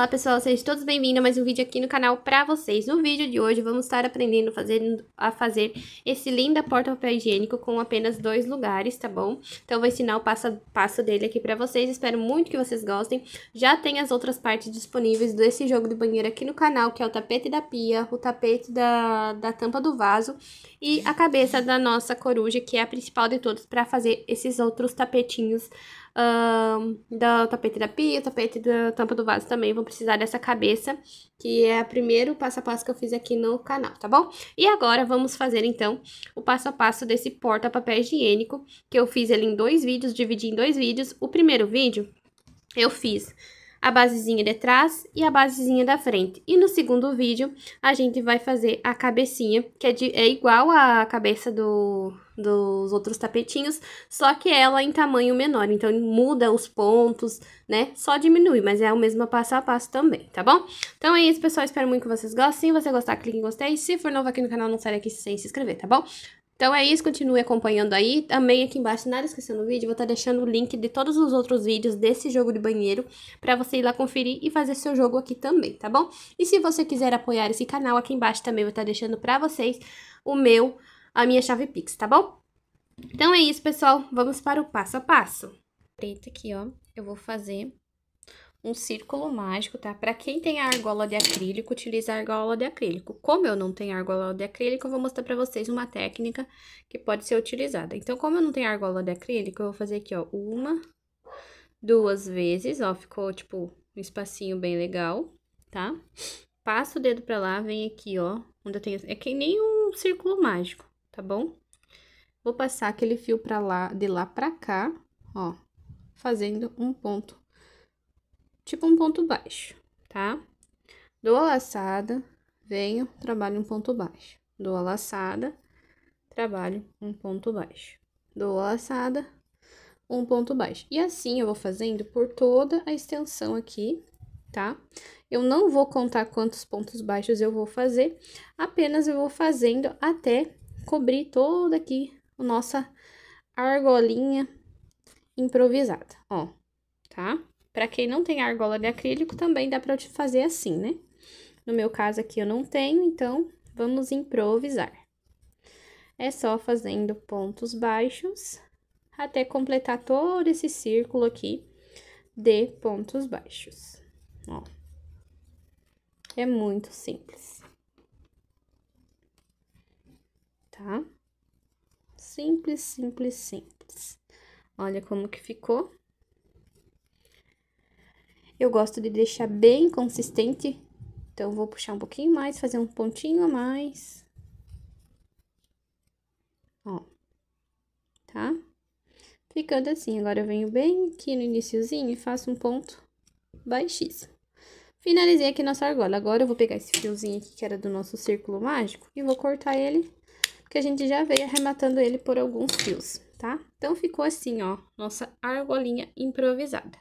Olá pessoal, sejam todos bem-vindos a mais um vídeo aqui no canal para vocês. No vídeo de hoje vamos estar aprendendo fazer, a fazer esse linda porta-papel higiênico com apenas dois lugares, tá bom? Então vou ensinar o passo a passo dele aqui para vocês, espero muito que vocês gostem. Já tem as outras partes disponíveis desse jogo de banheiro aqui no canal, que é o tapete da pia, o tapete da, da tampa do vaso e a cabeça da nossa coruja, que é a principal de todos, para fazer esses outros tapetinhos um, do tapete da pia, tapete da tampa do vaso também vão precisar dessa cabeça, que é o primeiro passo a passo que eu fiz aqui no canal, tá bom? E agora vamos fazer então o passo a passo desse porta-papel higiênico, que eu fiz ele em dois vídeos, dividi em dois vídeos. O primeiro vídeo eu fiz a basezinha de trás e a basezinha da frente. E no segundo vídeo, a gente vai fazer a cabecinha, que é, de, é igual à cabeça do, dos outros tapetinhos, só que ela é em tamanho menor, então muda os pontos, né? Só diminui, mas é o mesmo passo a passo também, tá bom? Então é isso, pessoal, espero muito que vocês gostem. Se você gostar, clique em gostei. Se for novo aqui no canal, não sai daqui sem se inscrever, tá bom? Então é isso, continue acompanhando aí. Também aqui embaixo na descrição do vídeo vou estar tá deixando o link de todos os outros vídeos desse jogo de banheiro para você ir lá conferir e fazer seu jogo aqui também, tá bom? E se você quiser apoiar esse canal, aqui embaixo também vou estar tá deixando para vocês o meu a minha chave Pix, tá bom? Então é isso, pessoal. Vamos para o passo a passo. Preta aqui, ó. Eu vou fazer um círculo mágico, tá? Pra quem tem a argola de acrílico, utiliza a argola de acrílico. Como eu não tenho argola de acrílico, eu vou mostrar pra vocês uma técnica que pode ser utilizada. Então, como eu não tenho argola de acrílico, eu vou fazer aqui, ó, uma, duas vezes, ó, ficou, tipo, um espacinho bem legal, tá? passa o dedo pra lá, vem aqui, ó, onde eu tenho... É que nem um círculo mágico tá bom? Vou passar aquele fio pra lá, de lá pra cá, ó, fazendo um ponto, tipo um ponto baixo, tá? Dou a laçada, venho, trabalho um ponto baixo. Dou a laçada, trabalho um ponto baixo. Dou a laçada, um ponto baixo. E assim eu vou fazendo por toda a extensão aqui, tá? Eu não vou contar quantos pontos baixos eu vou fazer, apenas eu vou fazendo até cobrir toda aqui a nossa argolinha improvisada, ó, tá? Pra quem não tem argola de acrílico, também dá pra te fazer assim, né? No meu caso aqui eu não tenho, então, vamos improvisar. É só fazendo pontos baixos até completar todo esse círculo aqui de pontos baixos, ó. É muito simples. tá? Simples, simples, simples. Olha como que ficou. Eu gosto de deixar bem consistente, então vou puxar um pouquinho mais, fazer um pontinho a mais. Ó, tá? Ficando assim, agora eu venho bem aqui no iniciozinho e faço um ponto baixíssimo. Finalizei aqui nossa argola. Agora eu vou pegar esse fiozinho aqui que era do nosso círculo mágico e vou cortar ele porque a gente já veio arrematando ele por alguns fios, tá? Então, ficou assim, ó, nossa argolinha improvisada.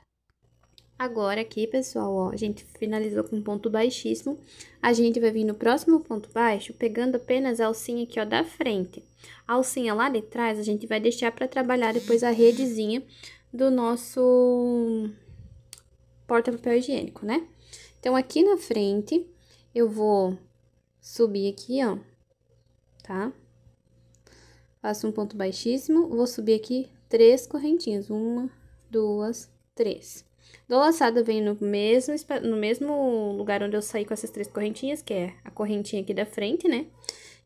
Agora aqui, pessoal, ó, a gente finalizou com um ponto baixíssimo. A gente vai vir no próximo ponto baixo, pegando apenas a alcinha aqui, ó, da frente. A alcinha lá de trás, a gente vai deixar para trabalhar depois a redezinha do nosso porta-papel higiênico, né? Então, aqui na frente, eu vou subir aqui, ó, tá? Faço um ponto baixíssimo, vou subir aqui três correntinhas. Uma, duas, três. Do laçada vem venho no mesmo, no mesmo lugar onde eu saí com essas três correntinhas, que é a correntinha aqui da frente, né?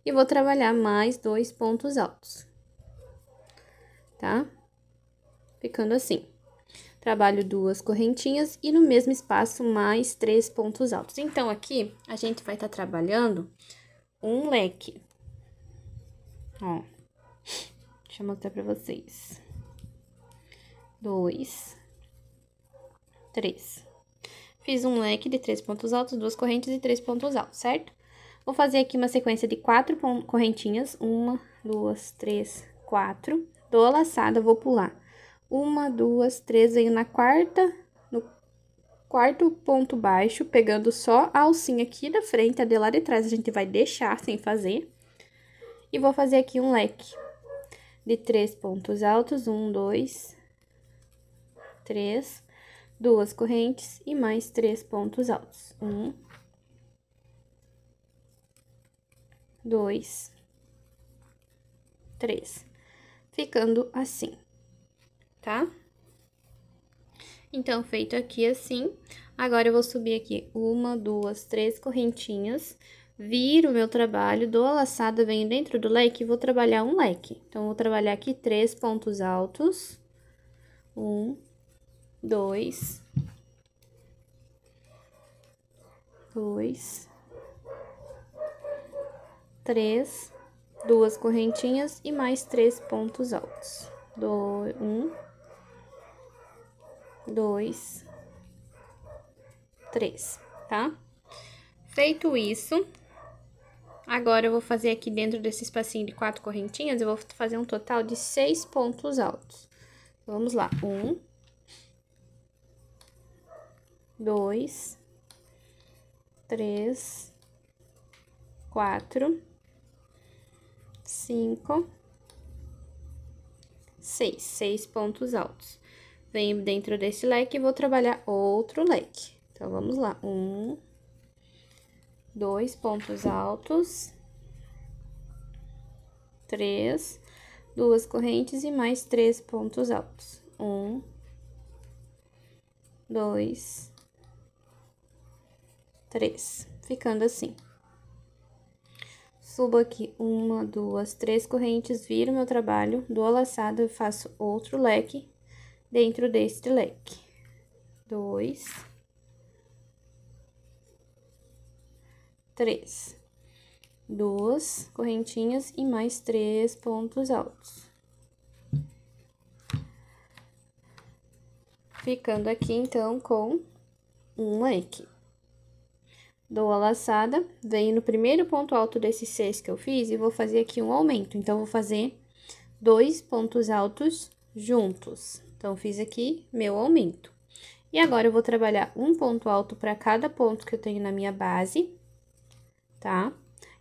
E vou trabalhar mais dois pontos altos. Tá? Ficando assim. Trabalho duas correntinhas e no mesmo espaço mais três pontos altos. Então, aqui, a gente vai estar tá trabalhando um leque. Ó. Deixa eu mostrar pra vocês. Dois. Três. Fiz um leque de três pontos altos, duas correntes e três pontos altos, certo? Vou fazer aqui uma sequência de quatro correntinhas. Uma, duas, três, quatro. Dou a laçada, vou pular. Uma, duas, três, venho na quarta, no quarto ponto baixo, pegando só a alcinha aqui da frente, a de lá de trás a gente vai deixar sem fazer. E vou fazer aqui um leque de três pontos altos, um, dois, três, duas correntes e mais três pontos altos, um, dois, três, ficando assim, tá? Então, feito aqui assim, agora eu vou subir aqui uma, duas, três correntinhas, Viro o meu trabalho, dou a laçada, venho dentro do leque e vou trabalhar um leque. Então, vou trabalhar aqui três pontos altos. Um, dois, dois, três, duas correntinhas e mais três pontos altos. Do, um, dois, três, tá? Feito isso, Agora, eu vou fazer aqui dentro desse espacinho de quatro correntinhas, eu vou fazer um total de seis pontos altos. vamos lá. Um. Dois. Três. Quatro. Cinco. Seis. Seis pontos altos. Venho dentro desse leque e vou trabalhar outro leque. Então, vamos lá. Um dois pontos altos, três, duas correntes e mais três pontos altos. Um, dois, três, ficando assim. Subo aqui uma, duas, três correntes, viro meu trabalho, dou a laçada e faço outro leque dentro deste leque. Dois, três. Duas correntinhas e mais três pontos altos. Ficando aqui, então, com um leque. Dou a laçada, venho no primeiro ponto alto desses seis que eu fiz e vou fazer aqui um aumento. Então, vou fazer dois pontos altos juntos. Então, fiz aqui meu aumento. E agora, eu vou trabalhar um ponto alto para cada ponto que eu tenho na minha base tá?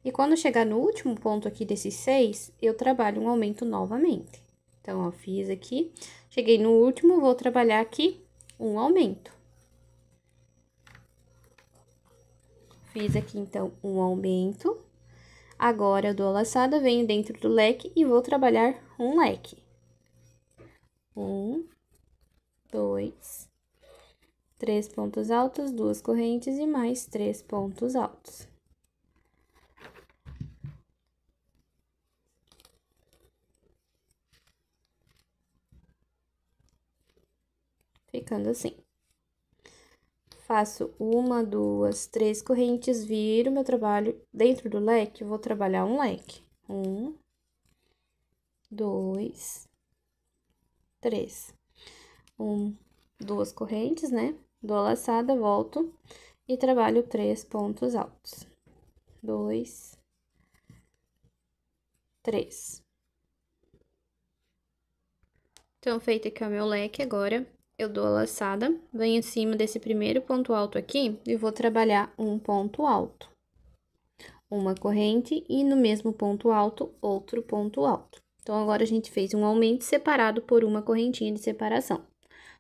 E quando chegar no último ponto aqui desses seis, eu trabalho um aumento novamente. Então, ó, fiz aqui, cheguei no último, vou trabalhar aqui um aumento. Fiz aqui, então, um aumento. Agora, eu dou a laçada, venho dentro do leque e vou trabalhar um leque. Um, dois, três pontos altos, duas correntes e mais três pontos altos. ficando assim. Faço uma, duas, três correntes, viro meu trabalho dentro do leque, vou trabalhar um leque. Um, dois, três. Um, duas correntes, né? Dou a laçada, volto e trabalho três pontos altos. Dois, três. Então, feito aqui o meu leque agora, eu dou a laçada, venho em cima desse primeiro ponto alto aqui e vou trabalhar um ponto alto. Uma corrente e no mesmo ponto alto, outro ponto alto. Então, agora a gente fez um aumento separado por uma correntinha de separação.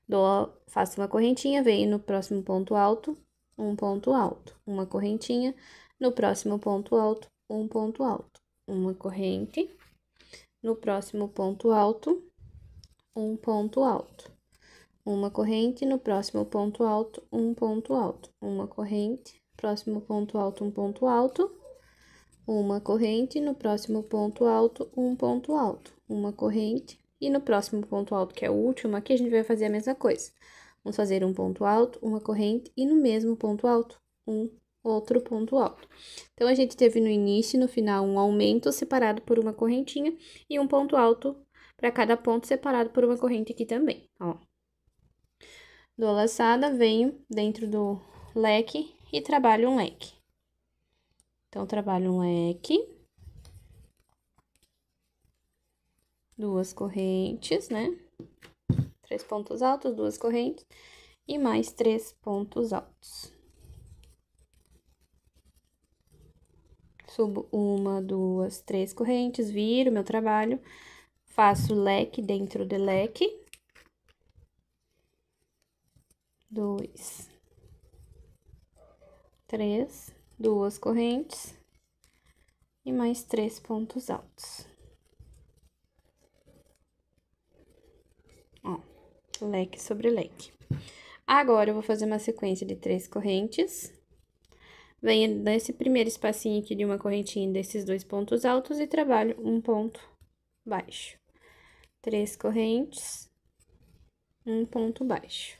Dou, faço uma correntinha, venho no próximo ponto alto, um ponto alto. Uma correntinha, no próximo ponto alto, um ponto alto. Uma corrente, no próximo ponto alto, um ponto alto uma corrente, no próximo ponto alto, um ponto alto, uma corrente, próximo ponto alto, um ponto alto, uma corrente, no próximo ponto alto, um ponto alto, uma corrente, e no próximo ponto alto, que é o último, aqui a gente vai fazer a mesma coisa. Vamos fazer um ponto alto, uma corrente, e no mesmo ponto alto, um outro ponto alto. Então, a gente teve no início e no final um aumento separado por uma correntinha e um ponto alto para cada ponto separado por uma corrente aqui também, ó. Dou a laçada, venho dentro do leque e trabalho um leque. Então, trabalho um leque. Duas correntes, né? Três pontos altos, duas correntes. E mais três pontos altos. Subo uma, duas, três correntes, viro meu trabalho. Faço leque dentro de leque. dois, três, duas correntes e mais três pontos altos. Ó, leque sobre leque. Agora, eu vou fazer uma sequência de três correntes. Venho nesse primeiro espacinho aqui de uma correntinha desses dois pontos altos e trabalho um ponto baixo. Três correntes, um ponto baixo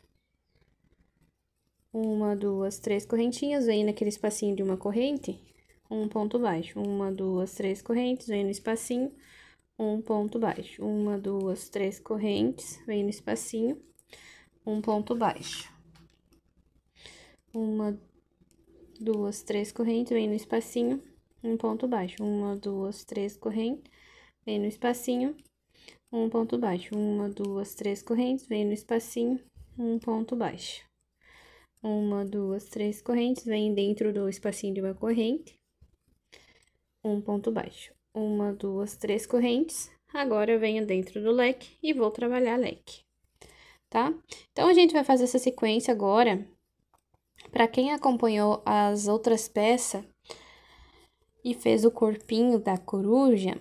uma, duas, três correntinhas, vem naquele espacinho de uma corrente, um ponto baixo, uma, duas, três correntes, vem no espacinho, um ponto baixo, uma, duas, três correntes, vem no espacinho, um ponto baixo, uma, duas, três correntes, vem no espacinho, um ponto baixo, uma, duas, três correntes, vem no espacinho, um ponto baixo, uma, duas, três correntes, vem no espacinho, um ponto baixo. Uma, duas, três correntes, vem dentro do espacinho de uma corrente. Um ponto baixo. Uma, duas, três correntes. Agora, eu venho dentro do leque e vou trabalhar leque, tá? Então, a gente vai fazer essa sequência agora. Para quem acompanhou as outras peças e fez o corpinho da coruja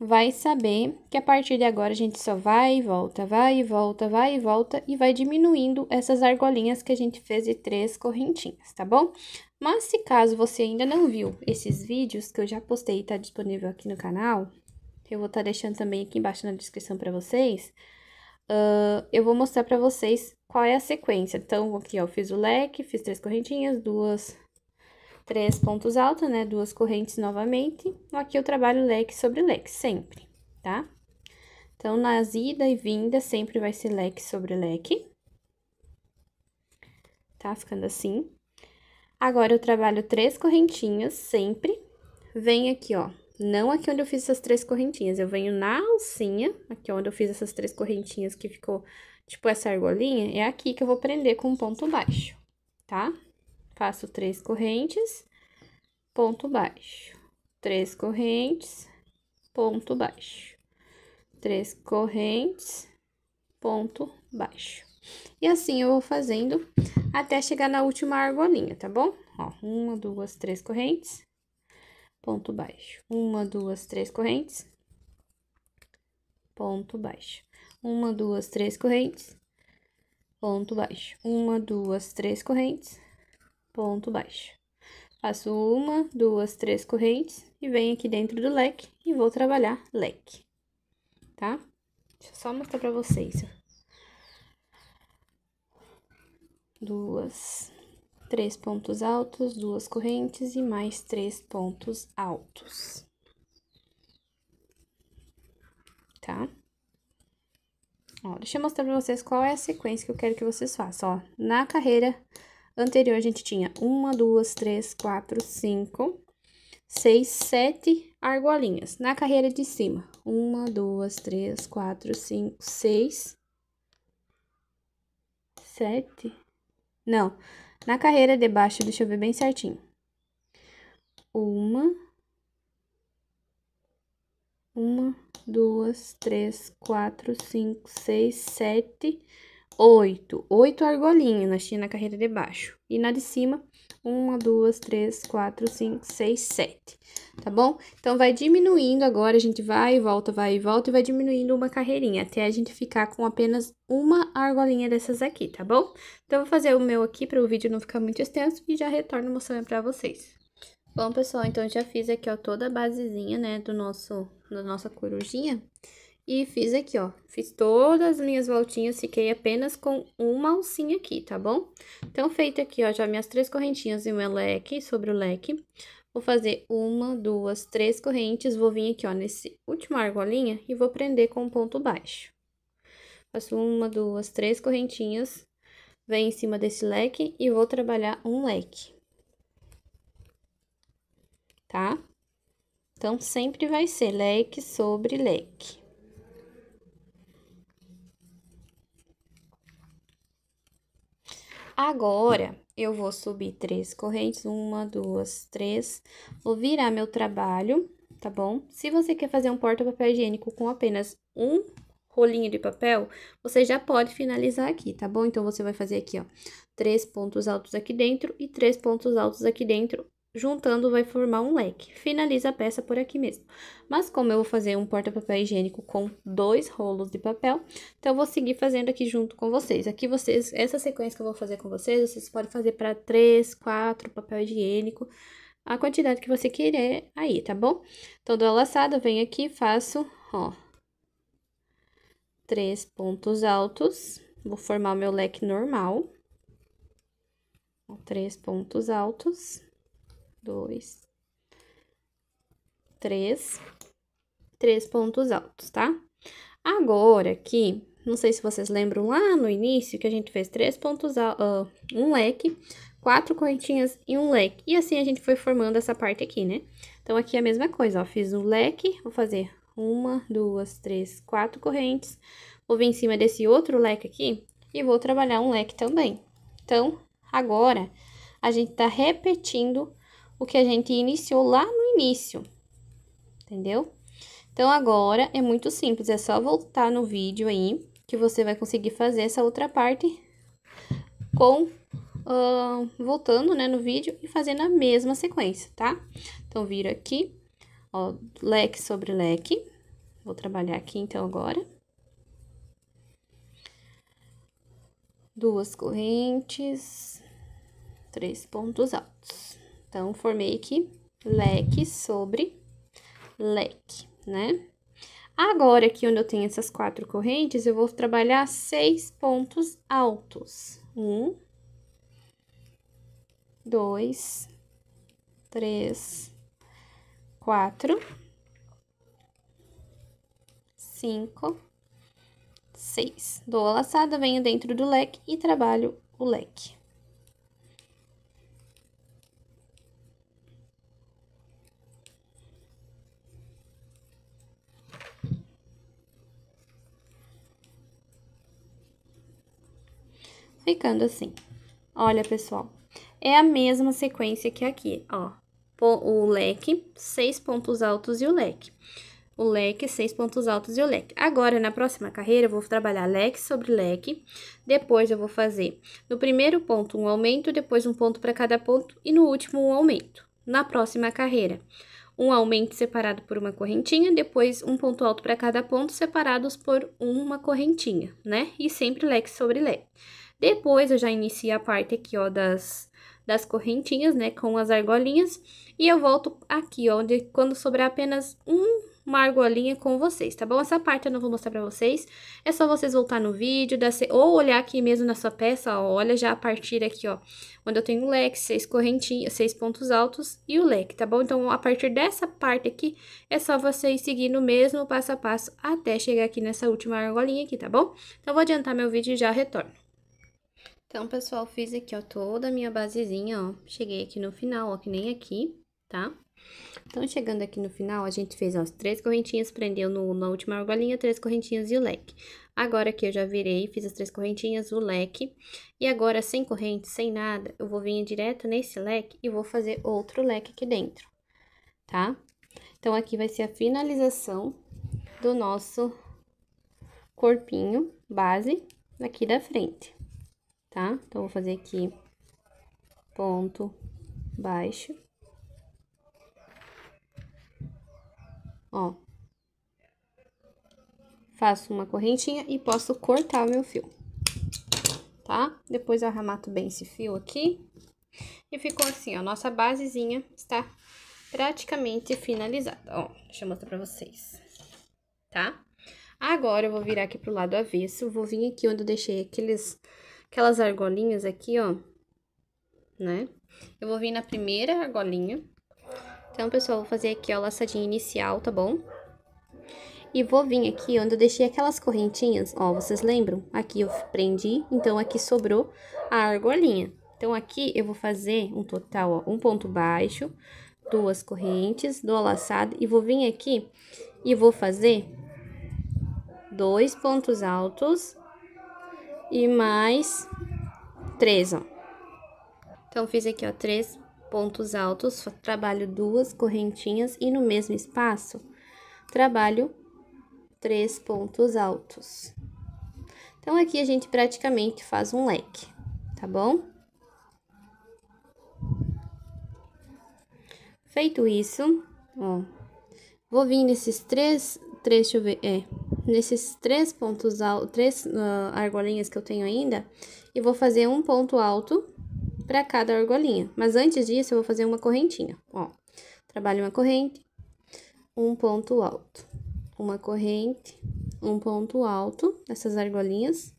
vai saber que a partir de agora a gente só vai e volta, vai e volta, vai e volta e vai diminuindo essas argolinhas que a gente fez de três correntinhas, tá bom? Mas se caso você ainda não viu esses vídeos que eu já postei e tá disponível aqui no canal, eu vou estar tá deixando também aqui embaixo na descrição para vocês, uh, eu vou mostrar para vocês qual é a sequência. Então, aqui ó, eu fiz o leque, fiz três correntinhas, duas três pontos altos, né? Duas correntes novamente. Aqui eu trabalho leque sobre leque, sempre, tá? Então, nas ida e vinda, sempre vai ser leque sobre leque. Tá ficando assim. Agora, eu trabalho três correntinhas, sempre. Vem aqui, ó, não aqui onde eu fiz essas três correntinhas, eu venho na alcinha, aqui onde eu fiz essas três correntinhas que ficou tipo essa argolinha, é aqui que eu vou prender com um ponto baixo, tá? Faço três correntes, ponto baixo. Três correntes, ponto baixo. Três correntes, ponto baixo. E assim eu vou fazendo até chegar na última argolinha, tá bom? Ó, uma, duas, três correntes, ponto baixo. Uma, duas, três correntes, ponto baixo. Uma, duas, três correntes, ponto baixo. Uma, duas, três correntes, ponto baixo. Faço uma, duas, três correntes e venho aqui dentro do leque e vou trabalhar leque, tá? Deixa eu só mostrar pra vocês, Duas, três pontos altos, duas correntes e mais três pontos altos. Tá? Ó, deixa eu mostrar pra vocês qual é a sequência que eu quero que vocês façam, ó. Na carreira anterior a gente tinha uma, duas, três, quatro, cinco, seis, sete argolinhas. Na carreira de cima, uma, duas, três, quatro, cinco, seis, sete, não. Na carreira de baixo, deixa eu ver bem certinho. Uma, uma, duas, três, quatro, cinco, seis, sete, oito. Oito argolinhas nós tinha na carreira de baixo. E na de cima, uma, duas, três, quatro, cinco, seis, sete. Tá bom? Então, vai diminuindo agora, a gente vai e volta, vai e volta, e vai diminuindo uma carreirinha, até a gente ficar com apenas uma argolinha dessas aqui, tá bom? Então, eu vou fazer o meu aqui, para o vídeo não ficar muito extenso, e já retorno mostrando para vocês. Bom, pessoal, então, já fiz aqui, ó, toda a basezinha, né, do nosso, da nossa corujinha. E fiz aqui, ó, fiz todas as minhas voltinhas, fiquei apenas com uma alcinha aqui, tá bom? Então, feito aqui, ó, já minhas três correntinhas e o meu leque, sobre o leque. Vou fazer uma, duas, três correntes, vou vir aqui, ó, nesse último argolinha e vou prender com ponto baixo. Faço uma, duas, três correntinhas, vem em cima desse leque e vou trabalhar um leque. Tá? Então, sempre vai ser leque sobre leque. Agora, eu vou subir três correntes, uma, duas, três, vou virar meu trabalho, tá bom? Se você quer fazer um porta-papel higiênico com apenas um rolinho de papel, você já pode finalizar aqui, tá bom? Então, você vai fazer aqui, ó, três pontos altos aqui dentro e três pontos altos aqui dentro juntando vai formar um leque. Finaliza a peça por aqui mesmo. Mas como eu vou fazer um porta-papel higiênico com dois rolos de papel, então eu vou seguir fazendo aqui junto com vocês. Aqui vocês, essa sequência que eu vou fazer com vocês, vocês podem fazer para três, quatro papel higiênico, a quantidade que você quiser aí, tá bom? Então, dou a laçada, venho aqui, faço, ó, três pontos altos, vou formar o meu leque normal. três pontos altos dois, três, três pontos altos, tá? Agora, aqui, não sei se vocês lembram lá no início que a gente fez três pontos, uh, um leque, quatro correntinhas e um leque. E assim a gente foi formando essa parte aqui, né? Então, aqui é a mesma coisa, ó, fiz um leque, vou fazer uma, duas, três, quatro correntes, vou vir em cima desse outro leque aqui e vou trabalhar um leque também. Então, agora, a gente tá repetindo o que a gente iniciou lá no início, entendeu? Então, agora é muito simples, é só voltar no vídeo aí, que você vai conseguir fazer essa outra parte com... Uh, voltando, né, no vídeo e fazendo a mesma sequência, tá? Então, viro aqui, ó, leque sobre leque. Vou trabalhar aqui, então, agora. Duas correntes, três pontos altos. Então, formei aqui leque sobre leque, né? Agora, aqui onde eu tenho essas quatro correntes, eu vou trabalhar seis pontos altos. Um, dois, três, quatro, cinco, seis. Dou a laçada, venho dentro do leque e trabalho o leque. ficando assim. Olha, pessoal, é a mesma sequência que aqui, ó. O leque, seis pontos altos e o leque. O leque, seis pontos altos e o leque. Agora, na próxima carreira, eu vou trabalhar leque sobre leque. Depois, eu vou fazer no primeiro ponto um aumento, depois um ponto para cada ponto e no último um aumento. Na próxima carreira, um aumento separado por uma correntinha, depois um ponto alto para cada ponto separados por uma correntinha, né? E sempre leque sobre leque. Depois eu já inicio a parte aqui, ó, das, das correntinhas, né, com as argolinhas. E eu volto aqui, ó, onde quando sobrar apenas um, uma argolinha com vocês, tá bom? Essa parte eu não vou mostrar pra vocês, é só vocês voltar no vídeo, dar, ou olhar aqui mesmo na sua peça, ó, olha já a partir aqui, ó, onde eu tenho o leque, seis correntinhas, seis pontos altos e o leque, tá bom? Então, a partir dessa parte aqui, é só vocês seguindo o mesmo passo a passo até chegar aqui nessa última argolinha aqui, tá bom? Então, vou adiantar meu vídeo e já retorno. Então, pessoal, fiz aqui, ó, toda a minha basezinha, ó. Cheguei aqui no final, ó, que nem aqui, tá? Então, chegando aqui no final, a gente fez, ó, as três correntinhas, prendeu no, na última argolinha, três correntinhas e o leque. Agora aqui eu já virei, fiz as três correntinhas, o leque. E agora, sem corrente, sem nada, eu vou vir direto nesse leque e vou fazer outro leque aqui dentro, tá? Então, aqui vai ser a finalização do nosso corpinho base aqui da frente tá? Então, vou fazer aqui ponto baixo. Ó. Faço uma correntinha e posso cortar o meu fio, tá? Depois eu arremato bem esse fio aqui. E ficou assim, ó, nossa basezinha está praticamente finalizada. Ó, deixa eu mostrar pra vocês, tá? Agora, eu vou virar aqui pro lado avesso, vou vir aqui onde eu deixei aqueles aquelas argolinhas aqui, ó, né? Eu vou vir na primeira argolinha. Então, pessoal, vou fazer aqui, ó, laçadinha inicial, tá bom? E vou vir aqui onde eu deixei aquelas correntinhas, ó, vocês lembram? Aqui eu prendi, então aqui sobrou a argolinha. Então, aqui eu vou fazer um total, ó, um ponto baixo, duas correntes, do laçado e vou vir aqui e vou fazer dois pontos altos e mais três ó. Então, fiz aqui, ó, três pontos altos, trabalho duas correntinhas e no mesmo espaço, trabalho três pontos altos. Então, aqui a gente praticamente faz um leque, tá bom? Feito isso, ó, vou vir nesses três, três, deixa eu ver, é, nesses três pontos altos, três uh, argolinhas que eu tenho ainda, e vou fazer um ponto alto para cada argolinha. Mas antes disso, eu vou fazer uma correntinha, ó. Trabalho uma corrente, um ponto alto, uma corrente, um ponto alto, essas argolinhas,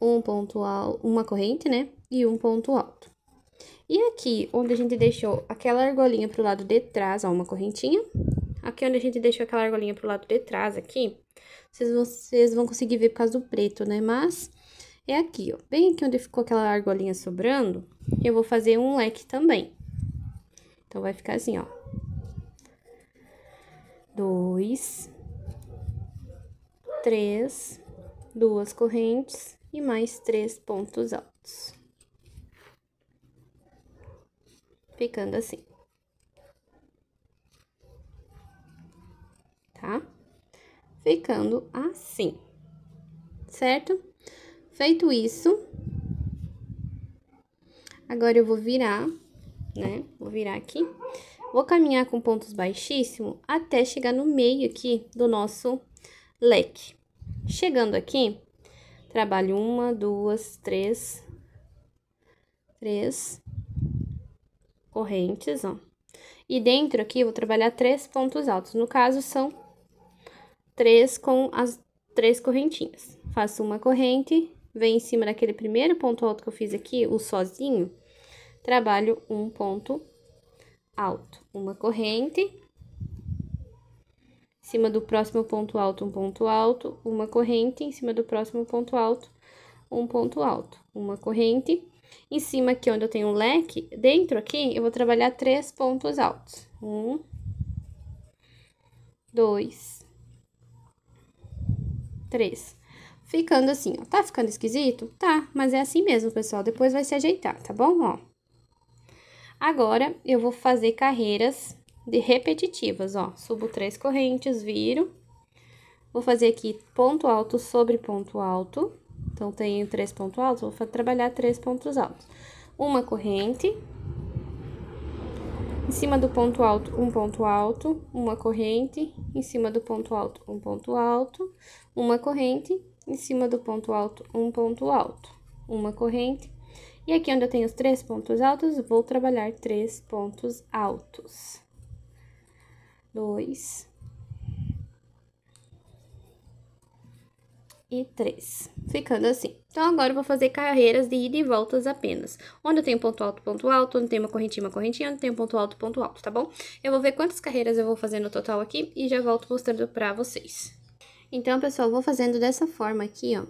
um ponto alto, uma corrente, né? E um ponto alto. E aqui, onde a gente deixou aquela argolinha pro lado de trás, ó, uma correntinha. Aqui onde a gente deixou aquela argolinha pro lado de trás aqui, vocês vão, vocês vão conseguir ver por causa do preto, né? Mas é aqui, ó, bem aqui onde ficou aquela argolinha sobrando, eu vou fazer um leque também. Então, vai ficar assim, ó. Dois, três, duas correntes e mais três pontos altos. Ficando assim. Tá? ficando assim, certo? Feito isso, agora eu vou virar, né? Vou virar aqui. Vou caminhar com pontos baixíssimos até chegar no meio aqui do nosso leque. Chegando aqui, trabalho uma, duas, três, três correntes, ó. E dentro aqui, eu vou trabalhar três pontos altos. No caso, são três com as três correntinhas. Faço uma corrente, venho em cima daquele primeiro ponto alto que eu fiz aqui, o sozinho, trabalho um ponto alto, uma corrente, em cima do próximo ponto alto, um ponto alto, uma corrente, em cima do próximo ponto alto, um ponto alto, uma corrente. Em cima aqui, onde eu tenho um leque, dentro aqui, eu vou trabalhar três pontos altos. Um, dois, 3. Ficando assim, ó. Tá ficando esquisito? Tá, mas é assim mesmo, pessoal. Depois vai se ajeitar, tá bom? Ó. Agora, eu vou fazer carreiras de repetitivas, ó. Subo três correntes, viro. Vou fazer aqui ponto alto sobre ponto alto. Então, tenho três pontos altos, vou trabalhar três pontos altos. Uma corrente, em cima do ponto alto, um ponto alto, uma corrente. Em cima do ponto alto, um ponto alto, uma corrente. Em cima do ponto alto, um ponto alto, uma corrente. E aqui onde eu tenho os três pontos altos, vou trabalhar três pontos altos. Dois. E três. Ficando assim. Então, agora eu vou fazer carreiras de ida e voltas apenas. Onde eu tenho ponto alto, ponto alto, onde tem uma correntinha, uma correntinha, onde tem um ponto alto, ponto alto, tá bom? Eu vou ver quantas carreiras eu vou fazer no total aqui e já volto mostrando pra vocês. Então, pessoal, vou fazendo dessa forma aqui, ó,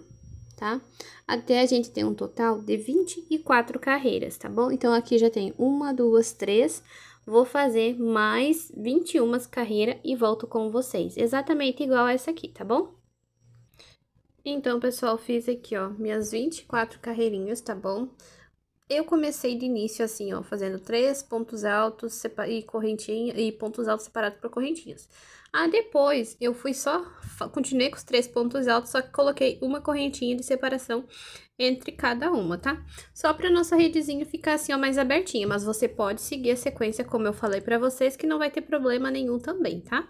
tá? Até a gente ter um total de 24 carreiras, tá bom? Então, aqui já tem uma, duas, três, vou fazer mais 21 carreiras e volto com vocês. Exatamente igual a essa aqui, tá bom? Então, pessoal, fiz aqui, ó, minhas 24 carreirinhas, tá bom? Eu comecei de início assim, ó, fazendo três pontos altos e correntinha e pontos altos separados por correntinhas. Ah, depois eu fui só, continuei com os três pontos altos, só que coloquei uma correntinha de separação entre cada uma, tá? Só para nossa redezinha ficar assim, ó, mais abertinha, mas você pode seguir a sequência como eu falei para vocês, que não vai ter problema nenhum também, tá?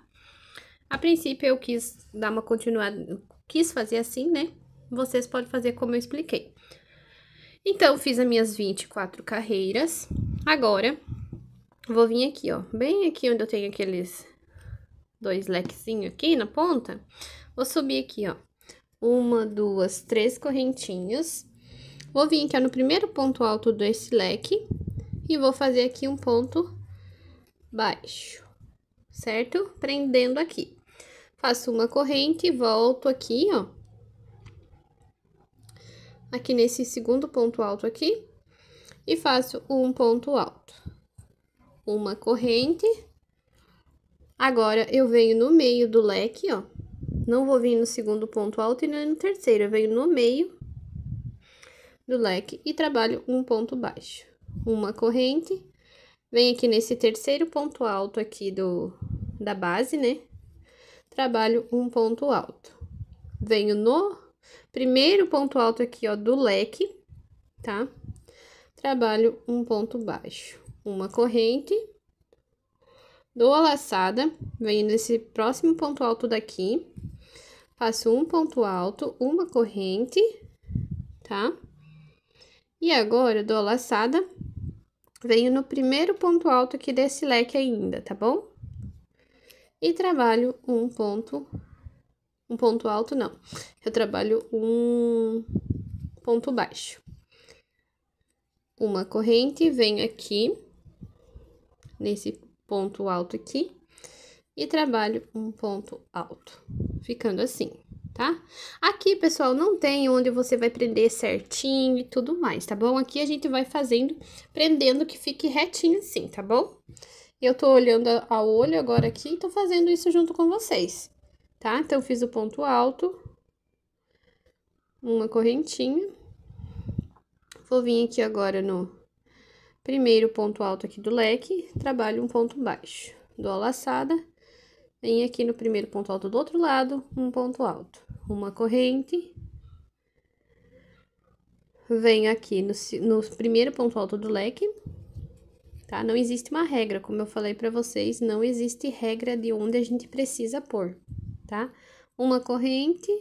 A princípio, eu quis dar uma continuada, quis fazer assim, né? Vocês podem fazer como eu expliquei. Então, fiz as minhas 24 carreiras. Agora, vou vir aqui, ó, bem aqui onde eu tenho aqueles dois lequezinhos aqui na ponta. Vou subir aqui, ó, uma, duas, três correntinhas. Vou vir aqui ó, no primeiro ponto alto desse leque e vou fazer aqui um ponto baixo, certo? Prendendo aqui faço uma corrente, volto aqui, ó. Aqui nesse segundo ponto alto aqui, e faço um ponto alto. Uma corrente. Agora, eu venho no meio do leque, ó. Não vou vir no segundo ponto alto e nem no terceiro, eu venho no meio do leque e trabalho um ponto baixo. Uma corrente, venho aqui nesse terceiro ponto alto aqui do, da base, né? trabalho um ponto alto. Venho no primeiro ponto alto aqui, ó, do leque, tá? Trabalho um ponto baixo. Uma corrente, dou a laçada, venho nesse próximo ponto alto daqui, faço um ponto alto, uma corrente, tá? E agora, dou a laçada, venho no primeiro ponto alto aqui desse leque ainda, tá bom? E trabalho um ponto. Um ponto alto, não. Eu trabalho um ponto baixo. Uma corrente, venho aqui, nesse ponto alto aqui, e trabalho um ponto alto, ficando assim, tá? Aqui, pessoal, não tem onde você vai prender certinho e tudo mais, tá bom? Aqui a gente vai fazendo, prendendo que fique retinho assim, tá bom? Tá bom? Eu tô olhando a olho agora aqui e tô fazendo isso junto com vocês, tá? Então, fiz o ponto alto, uma correntinha. Vou vir aqui agora no primeiro ponto alto aqui do leque, trabalho um ponto baixo. Dou a laçada, venho aqui no primeiro ponto alto do outro lado, um ponto alto. Uma corrente. Venho aqui no, no primeiro ponto alto do leque, tá? Não existe uma regra, como eu falei para vocês, não existe regra de onde a gente precisa pôr, tá? Uma corrente,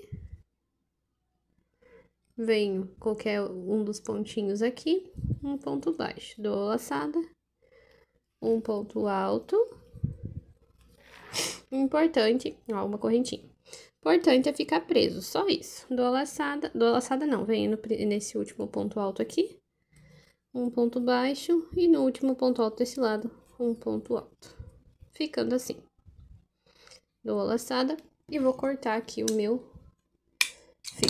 venho qualquer um dos pontinhos aqui, um ponto baixo, dou a laçada, um ponto alto. Importante, ó, uma correntinha. Importante é ficar preso, só isso. Dou a laçada, dou a laçada não, venho no, nesse último ponto alto aqui, um ponto baixo e no último ponto alto desse lado, um ponto alto. Ficando assim. Dou a laçada e vou cortar aqui o meu fio,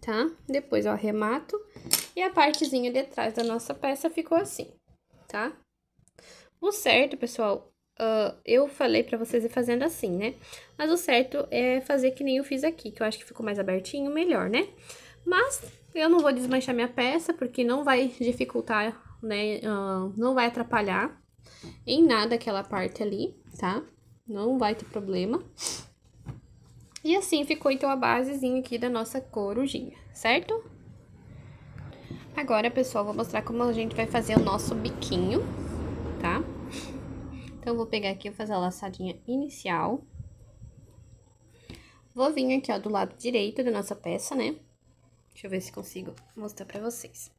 tá? Depois eu arremato e a partezinha de trás da nossa peça ficou assim, tá? O certo, pessoal, uh, eu falei pra vocês ir fazendo assim, né? Mas o certo é fazer que nem eu fiz aqui, que eu acho que ficou mais abertinho, melhor, né? Mas eu não vou desmanchar minha peça, porque não vai dificultar, né, uh, não vai atrapalhar em nada aquela parte ali, tá? Não vai ter problema. E assim ficou, então, a basezinha aqui da nossa corujinha, certo? Agora, pessoal, vou mostrar como a gente vai fazer o nosso biquinho, tá? Então, vou pegar aqui, e fazer a laçadinha inicial. Vou vir aqui, ó, do lado direito da nossa peça, né? Deixa eu ver se consigo mostrar pra vocês.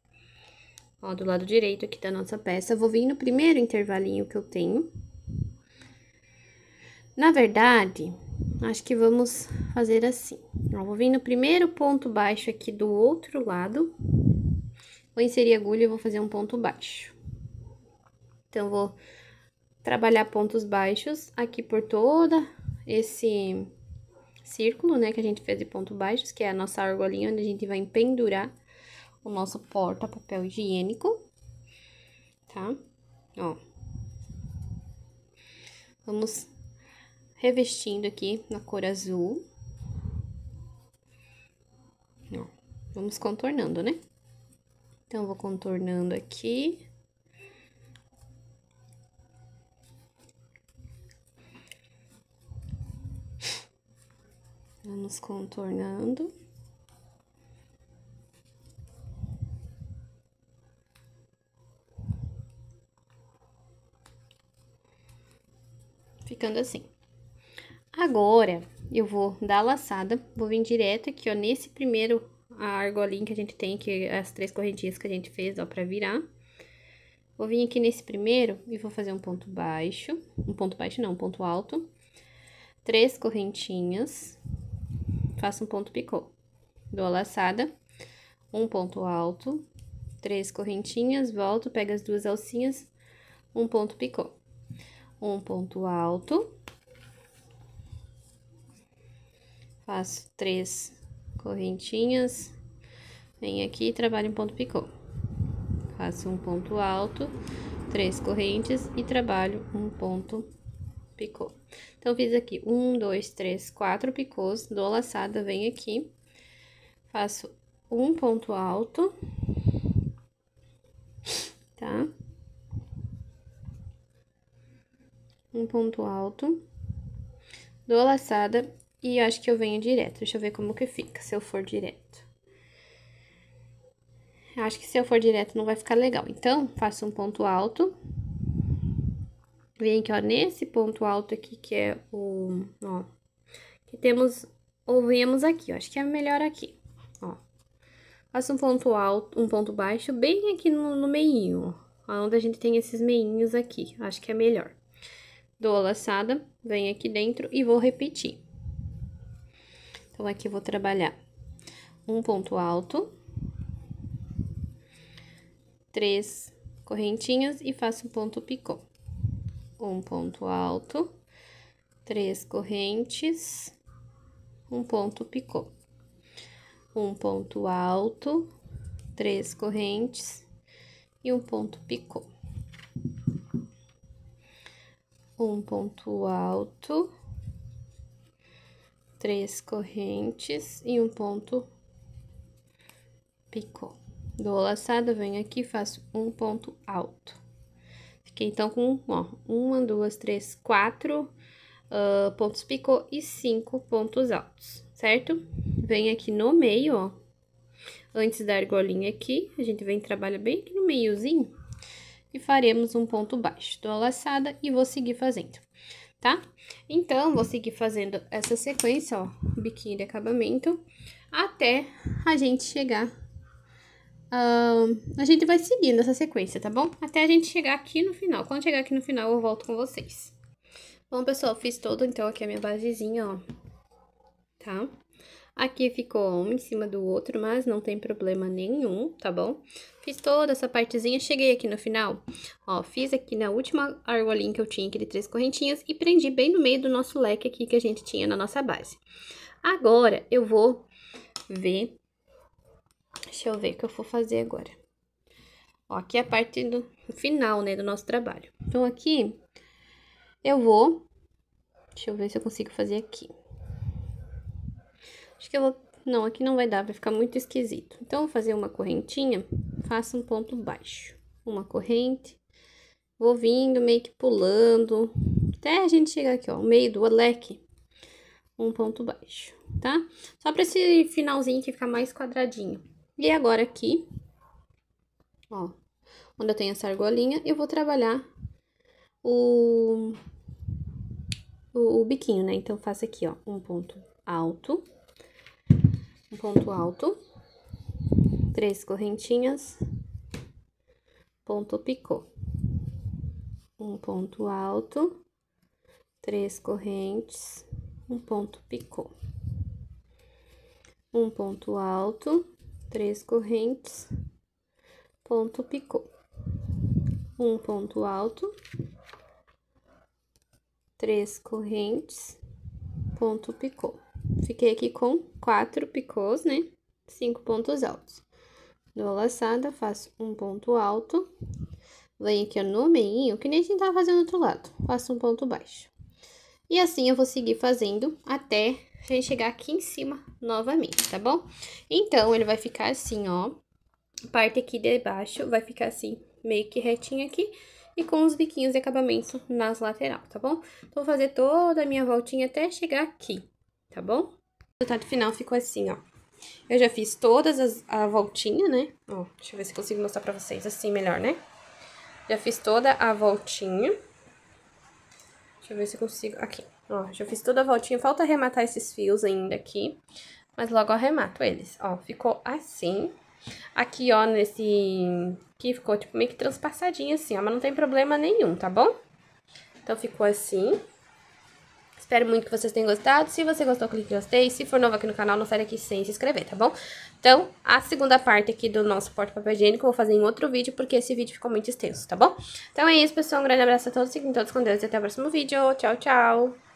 Ó, do lado direito aqui da nossa peça, vou vir no primeiro intervalinho que eu tenho. Na verdade, acho que vamos fazer assim. Ó, vou vir no primeiro ponto baixo aqui do outro lado. Vou inserir agulha e vou fazer um ponto baixo. Então, vou trabalhar pontos baixos aqui por toda esse círculo, né, que a gente fez de ponto baixos, que é a nossa argolinha onde a gente vai pendurar o nosso porta-papel higiênico, tá? Ó. Vamos revestindo aqui na cor azul. Ó, vamos contornando, né? Então, vou contornando aqui. Vamos tá contornando. Ficando assim. Agora, eu vou dar a laçada, vou vir direto aqui, ó, nesse primeiro a argolinha que a gente tem, que é as três correntinhas que a gente fez, ó, pra virar. Vou vir aqui nesse primeiro e vou fazer um ponto baixo, um ponto baixo não, um ponto alto. Três correntinhas, faço um ponto picô. Dou a laçada, um ponto alto, três correntinhas, volto, pego as duas alcinhas, um ponto picô. Um ponto alto. Faço três correntinhas, venho aqui e trabalho um ponto picô. Faço um ponto alto, três correntes e trabalho um ponto picô. Então, fiz aqui um, dois, três, quatro picôs, dou laçada, venho aqui, faço um ponto alto, tá? Um ponto alto, dou laçada e acho que eu venho direto. Deixa eu ver como que fica, se eu for direto. Acho que se eu for direto não vai ficar legal. Então, faço um ponto alto, vem aqui, ó, nesse ponto alto aqui, que é o, ó, que temos, ouvimos aqui, ó, acho que é melhor aqui, ó. Faço um ponto alto, um ponto baixo, bem aqui no, no meinho, ó, onde a gente tem esses meinhos aqui, acho que é melhor. Dou a laçada, venho aqui dentro e vou repetir. Então, aqui eu vou trabalhar um ponto alto, três correntinhas e faço um ponto picô um ponto alto, três correntes, um ponto picô. Um ponto alto, três correntes e um ponto picô. Um ponto alto, três correntes e um ponto picô. dou laçado, venho aqui, faço um ponto alto. Fiquei então com, ó, uma, duas, três, quatro uh, pontos picô e cinco pontos altos, certo? Vem aqui no meio, ó, antes da argolinha aqui, a gente vem trabalhar bem aqui no meiozinho e faremos um ponto baixo. Dou a laçada e vou seguir fazendo, tá? Então, vou seguir fazendo essa sequência, ó, biquinho de acabamento, até a gente chegar Uh, a gente vai seguindo essa sequência, tá bom? Até a gente chegar aqui no final. Quando chegar aqui no final, eu volto com vocês. Bom, pessoal, fiz todo, então, aqui a minha basezinha, ó. Tá? Aqui ficou um em cima do outro, mas não tem problema nenhum, tá bom? Fiz toda essa partezinha, cheguei aqui no final, ó, fiz aqui na última argolinha que eu tinha aquele de três correntinhas e prendi bem no meio do nosso leque aqui que a gente tinha na nossa base. Agora, eu vou ver Deixa eu ver o que eu vou fazer agora. Ó, aqui é a parte do final, né, do nosso trabalho. Então, aqui eu vou... Deixa eu ver se eu consigo fazer aqui. Acho que eu vou... Não, aqui não vai dar, vai ficar muito esquisito. Então, vou fazer uma correntinha, faço um ponto baixo. Uma corrente, vou vindo, meio que pulando, até a gente chegar aqui, ó, meio do leque. Um ponto baixo, tá? Só pra esse finalzinho que ficar mais quadradinho. E agora aqui, ó, onde eu tenho essa argolinha, eu vou trabalhar o, o, o biquinho, né? Então, faço aqui, ó, um ponto alto, um ponto alto, três correntinhas, ponto picô. Um ponto alto, três correntes, um ponto picô. Um ponto alto, três correntes, ponto picô. Um ponto alto, três correntes, ponto picô. Fiquei aqui com quatro picôs, né? Cinco pontos altos. Dou a laçada, faço um ponto alto, venho aqui no meio, que nem a gente tava fazendo do outro lado, faço um ponto baixo. E assim eu vou seguir fazendo até a gente chegar aqui em cima novamente, tá bom? Então, ele vai ficar assim, ó. A parte aqui de baixo vai ficar assim, meio que retinho aqui. E com os biquinhos de acabamento nas laterais, tá bom? Então, vou fazer toda a minha voltinha até chegar aqui, tá bom? O resultado final ficou assim, ó. Eu já fiz todas as, a voltinha, né? Ó, deixa eu ver se consigo mostrar pra vocês assim melhor, né? Já fiz toda a voltinha. Deixa eu ver se consigo. Aqui. Ó, já fiz toda a voltinha. Falta arrematar esses fios ainda aqui. Mas logo arremato eles. Ó, ficou assim. Aqui, ó, nesse... Aqui ficou, tipo, meio que transpassadinho assim, ó. Mas não tem problema nenhum, tá bom? Então, ficou assim. Espero muito que vocês tenham gostado. Se você gostou, clique em gostei. Se for novo aqui no canal, não sai daqui sem se inscrever, tá bom? Então, a segunda parte aqui do nosso porta-papel higiênico eu vou fazer em outro vídeo, porque esse vídeo ficou muito extenso, tá bom? Então é isso, pessoal. Um grande abraço a todos. Fiquem todos com Deus e até o próximo vídeo. Tchau, tchau!